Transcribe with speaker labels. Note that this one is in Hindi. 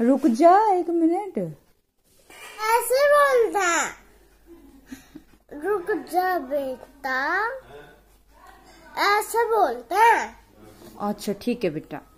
Speaker 1: रुक जा एक मिनट
Speaker 2: ऐसे बोलता रुक जा बेटा ऐसे बोलता
Speaker 3: अच्छा ठीक है बेटा